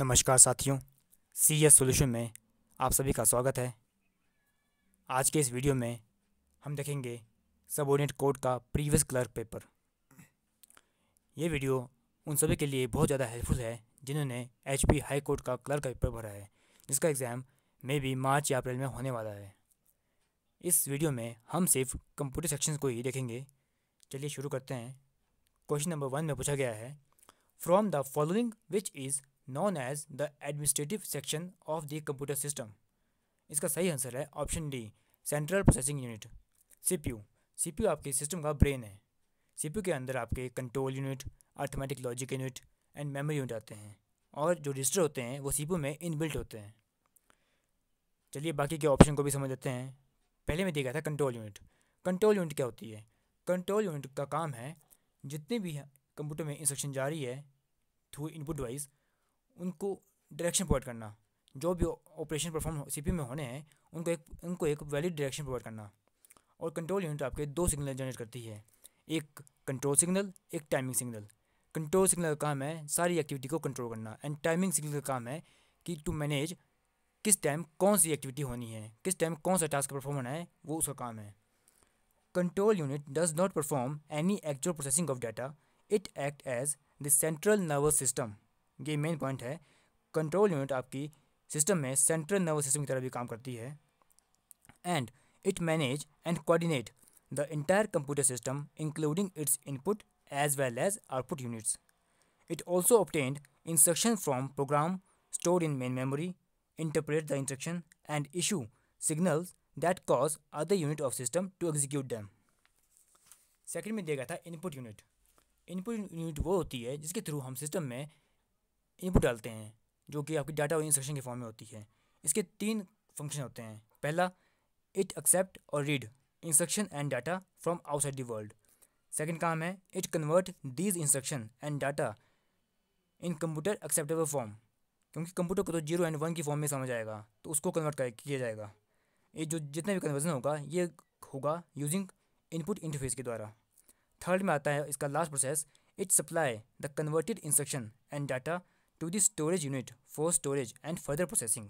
नमस्कार साथियों C S solution में आप सभी का स्वागत है आज के इस वीडियो में हम देखेंगे सबोर्डिनेट कोड का प्रीवियस क्लर्क पेपर ये वीडियो उन सभी के लिए बहुत ज़्यादा हेल्पफुल है जिन्होंने एच पी हाई कोर्ट का क्लर्क का पेपर भरा है जिसका एग्ज़ाम मे बी मार्च या अप्रैल में होने वाला है इस वीडियो में हम सिर्फ कंप्यूटर सेक्शन को ही देखेंगे चलिए शुरू करते हैं क्वेश्चन नंबर वन में पूछा गया है from the following which is known as the administrative section of the computer system इसका सही आंसर है option D central processing unit CPU CPU आपके सिस्टम का ब्रेन है सीपीयू के अंदर आपके control unit arithmetic logic unit and memory unit आते हैं और जो रजिस्टर होते हैं वो सीपीयू में इनबिल्ट होते हैं चलिए बाकी के ऑप्शन को भी समझ लेते हैं पहले में देखा था कंट्रोल यूनिट कंट्रोल यूनिट क्या होती है कंट्रोल यूनिट का काम है जितने भी कंप्यूटर में इंस्ट्रक्शन जारी है थ्रू इनपुट वाइज उनको डायरेक्शन प्रोवाइड करना जो भी ऑपरेशन परफॉर्म सी में होने हैं उनको एक उनको एक वैलिड डायरेक्शन प्रोवाइड करना और कंट्रोल यूनिट आपके दो सिग्नल जनरेट करती है एक कंट्रोल सिग्नल एक टाइमिंग सिग्नल कंट्रोल सिग्नल का काम है सारी एक्टिविटी को कंट्रोल करना एंड टाइमिंग सिग्नल का काम है कि टू मैनेज किस टाइम कौन सी एक्टिविटी होनी है किस टाइम कौन सा टास्क परफॉर्म होना है वो उसका काम है control unit does not perform any actual processing of data it act as the central nervous system ये मेन पॉइंट है कंट्रोल यूनिट आपकी सिस्टम में सेंट्रल नर्वस सिस्टम की तरह भी काम करती है and it manage and coordinate the entire computer system including its input as well as output units it also obtained instruction from program store in main memory interpret the instruction and issue signals that cause other unit of system to execute them second में दिया गया था input unit input unit वो होती है जिसके through हम system में इनपुट डालते हैं जो कि आपकी डाटा और इंस्ट्रक्शन के फॉर्म में होती है इसके तीन फंक्शन होते हैं पहला इट एक्सेप्ट और read instruction and data from outside the world second काम है it convert these instruction and data in computer acceptable form क्योंकि कंप्यूटर को तो जीरो एंड वन की फॉर्म में समझ आएगा तो उसको कन्वर्ट किया जाएगा ये जो जितना भी कन्वर्जन होगा ये होगा यूजिंग इनपुट इंटरफेस के द्वारा थर्ड में आता है इसका last process it supply the converted instruction and data to the storage unit for storage and further processing.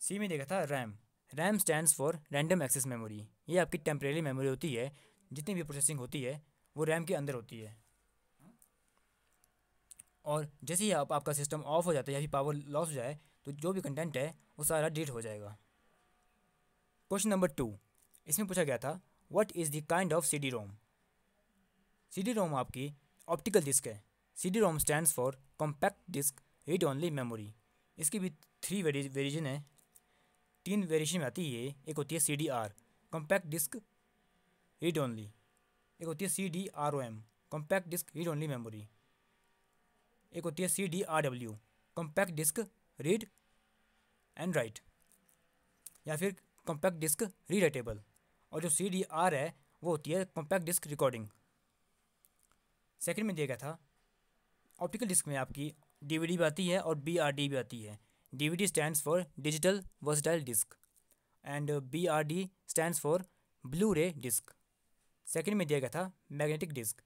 C में देखा था RAM RAM stands for random access memory ये आपकी टेम्प्रेरी मेमोरी होती है जितनी भी प्रोसेसिंग होती है वो रैम के अंदर होती है और जैसे ही आप आपका सिस्टम ऑफ हो जाता है या फिर पावर लॉस हो जाए तो जो भी कंटेंट है वो सारा डिलीट हो जाएगा क्वेश्चन नंबर टू इसमें पूछा गया था what is the kind of C D ROM C D ROM आपकी ऑप्टिकल डिस्क है C D ROM stand for compact disc read only memory इसकी भी थ्री वेरिएशन है तीन वेरिएशन में आती है एक होती है C D R compact disc read only एक होती है C D R O M compact disc read only memory एक होती है C D R W compact disc read and write या फिर कॉम्पैक्ट डिस्क राइटेबल और जो सी डी आर है वो होती है कॉम्पैक्ट डिस्क रिकॉर्डिंग सेकंड में दिया गया था ऑप्टिकल डिस्क में आपकी डीवीडी भी आती है और बी भी आती है DVD stands for digital versatile disc and B R D stands for Blu ray disc second में दिया गया था मैग्नेटिक डिस्क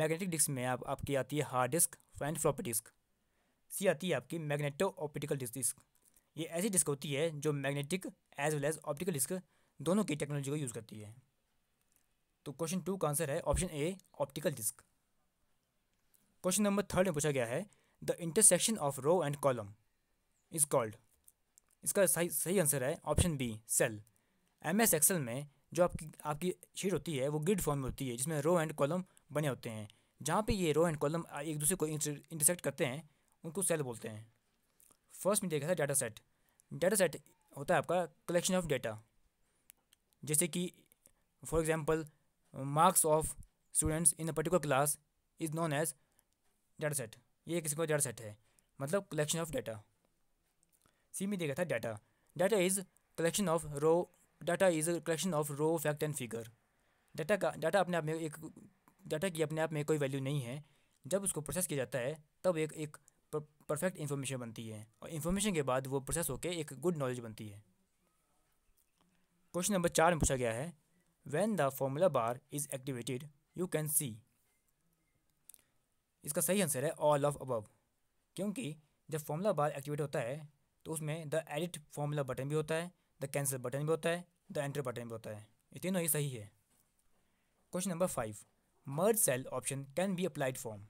मैग्नेटिक डिस्क में आप आपकी आती है hard disk and floppy disk C आती है आपकी मैग्नेटो ऑप्टिकल डिस्क ये ऐसी डिस्क होती है जो magnetic as well as optical disc दोनों की टेक्नोलॉजी को यूज़ करती है तो क्वेश्चन टू का आंसर है option A optical disc question number third में पूछा गया है the intersection of row and column is called इसका सही सही आंसर है ऑप्शन बी सेल एम एस एक्सेल में जो आपकी आपकी शीट होती है वो ग्रिड फॉर्म में होती है जिसमें रो एंड कॉलम बने होते हैं जहाँ पे ये रो एंड कॉलम एक दूसरे को इंटरसेक्ट करते हैं उनको सेल बोलते हैं फर्स्ट में देखा था डाटा सेट डाटा सेट होता है आपका कलेक्शन ऑफ डाटा जैसे कि for example marks of students in a particular class is known as जड़ सेट ये किसी को जड़ सेट है मतलब कलेक्शन ऑफ डाटा सी में देखा था data data is collection of raw data is collection of raw fact and figure data का डाटा अपने आप में एक डाटा की अपने आप में कोई वैल्यू नहीं है जब उसको प्रोसेस किया जाता है तब एक एक परफेक्ट इन्फॉर्मेशन बनती है और इन्फॉर्मेशन के बाद वो प्रोसेस होकर एक गुड नॉलेज बनती है क्वेश्चन नंबर चार में पूछा गया है when the formula bar is activated you can see इसका सही आंसर है ऑल ऑफ अबव क्योंकि जब फॉर्मूला बार एक्टिवेट होता है तो उसमें द एडिट फॉर्मूला बटन भी होता है द कैंसिल बटन भी होता है द एंटर बटन भी होता है ये तीनों ही सही है question number five merge cell option can be applied from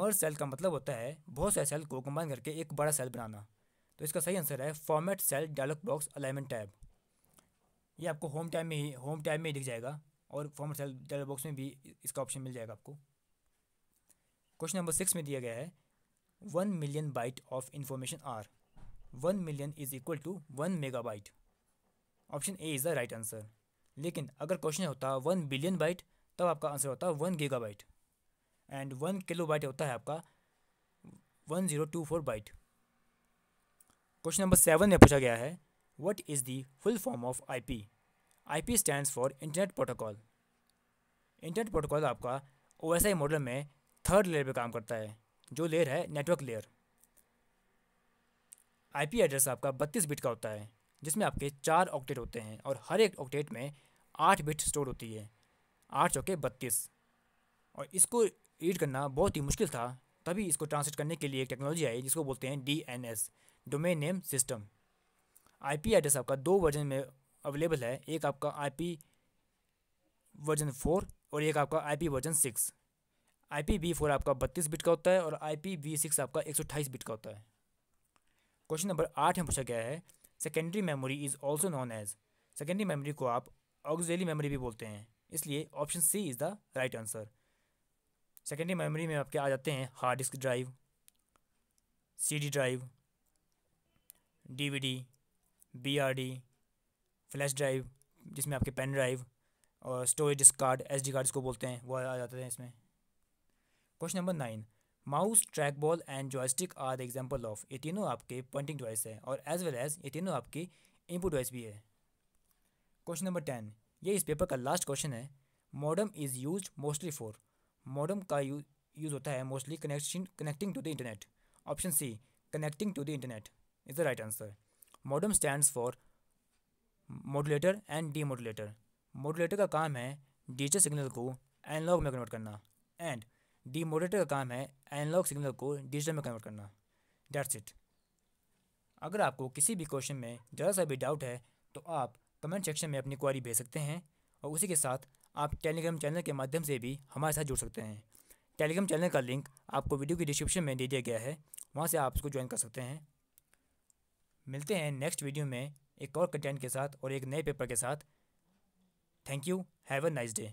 merge cell का मतलब होता है बहुत सारे सेल को कंबाइन करके एक बड़ा सेल बनाना तो इसका सही आंसर है format cell dialog box alignment tab ये आपको होम टैब में ही होम टैब में ही दिख जाएगा और फॉर्मेट सेल डायलॉग बॉक्स में भी इसका ऑप्शन मिल जाएगा आपको क्वेश्चन नंबर सिक्स में दिया गया है one million byte of information or one million is equal to one megabyte option A is the right answer लेकिन अगर क्वेश्चन होता वन बिलियन बाइट तब आपका आंसर होता है one gigabyte and one kilobyte होता है आपका one zero two four byte question number seven में पूछा गया है what is the full form of I P I P stand for internet protocol internet protocol आपका O S I model में third layer पे काम करता है जो लेयर है नेटवर्क लेयर आईपी एड्रेस आपका बत्तीस बिट का होता है जिसमें आपके चार ऑक्टेट होते हैं और हर एक ऑक्टेट में आठ बिट स्टोर होती है आठ चौके बत्तीस और इसको रीड करना बहुत ही मुश्किल था तभी इसको ट्रांसलेट करने के लिए एक टेक्नोलॉजी आई जिसको बोलते हैं D N S domain name system P address आपका दो वर्जन में अवेलेबल है एक आपका पी वर्जन फोर और एक आपका P version six I P V four आपका बत्तीस बिट का होता है और आई पी वी सिक्स आपका एक सौ अट्ठाईस बिट का होता है क्वेश्चन नंबर आठ में पूछा गया है secondary memory is also known as secondary memory को आप ऑक्जेली मेमोरी भी बोलते हैं इसलिए option C is the right answer secondary memory में आपके आ जाते हैं hard disk drive D drive R D flash drive जिसमें आपके पेन ड्राइव और storage disk card D card इसको बोलते हैं वो आ जाते हैं इसमें question number nine mouse track ball and joystick are the example of ये तीनों आपके पॉइंटिंग डिवाइस है और एज वेल एज ये तीनों आपकी इनपुट डिवाइस भी है क्वेश्चन नंबर टेन ये इस पेपर का लास्ट क्वेश्चन है modem is use mostly for modem का यूज़ होता है mostly connection connecting to the internet option C connecting to the internet is the right answer modem stand for modulator and demodulator modulator का काम है digital signal को analog में convert करना and demodulator का काम है analog signal को डिजिटल में कन्वर्ट करना डेट्स इट अगर आपको किसी भी क्वेश्चन में ज़रा सा भी डाउट है तो आप कमेंट सेक्शन में अपनी क्वारी भेज सकते हैं और उसी के साथ आप टेलीग्राम चैनल के माध्यम से भी हमारे साथ जुड़ सकते हैं टेलीग्राम चैनल का लिंक आपको वीडियो की डिस्क्रिप्शन में दे दिया गया है वहाँ से आप उसको ज्वाइन कर सकते हैं मिलते हैं नेक्स्ट वीडियो में एक और कंटेंट के साथ और एक नए पेपर के साथ thank you have a nice day